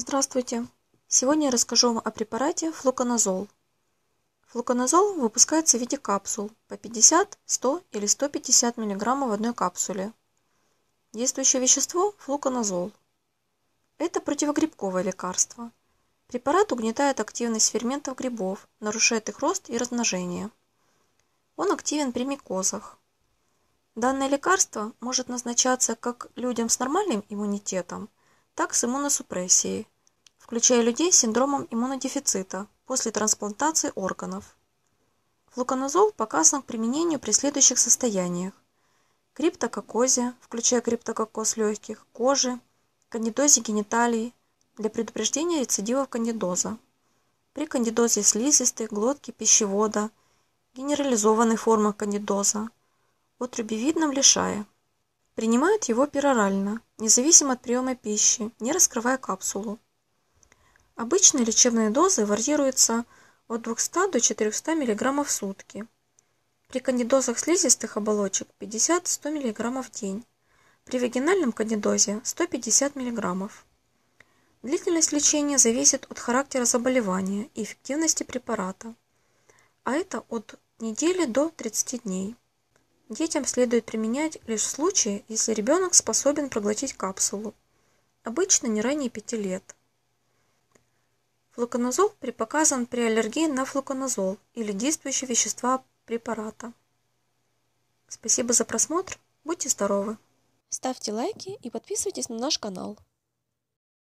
Здравствуйте! Сегодня я расскажу вам о препарате флуконазол. Флуконазол выпускается в виде капсул по 50, 100 или 150 мг в одной капсуле. Действующее вещество – флуконазол. Это противогрибковое лекарство. Препарат угнетает активность ферментов грибов, нарушает их рост и размножение. Он активен при микозах. Данное лекарство может назначаться как людям с нормальным иммунитетом, так и с иммуносупрессией, включая людей с синдромом иммунодефицита после трансплантации органов. Флуконазол показан к применению при следующих состояниях. Криптококозе, включая криптококоз легких, кожи, кандидозе гениталий для предупреждения рецидивов кандидоза. При кандидозе слизистых, глотки, пищевода, генерализованной формах кандидоза, отрубевидном лишае. Принимают его перорально, независимо от приема пищи, не раскрывая капсулу. Обычно лечебные дозы варьируются от 200 до 400 мг в сутки. При кандидозах слизистых оболочек 50-100 мг в день. При вагинальном кандидозе 150 мг. Длительность лечения зависит от характера заболевания и эффективности препарата, а это от недели до 30 дней. Детям следует применять лишь в случае, если ребенок способен проглотить капсулу, обычно не ранее 5 лет. Флуконазол предпоказан при аллергии на флуконазол или действующие вещества препарата. Спасибо за просмотр. Будьте здоровы! Ставьте лайки и подписывайтесь на наш канал.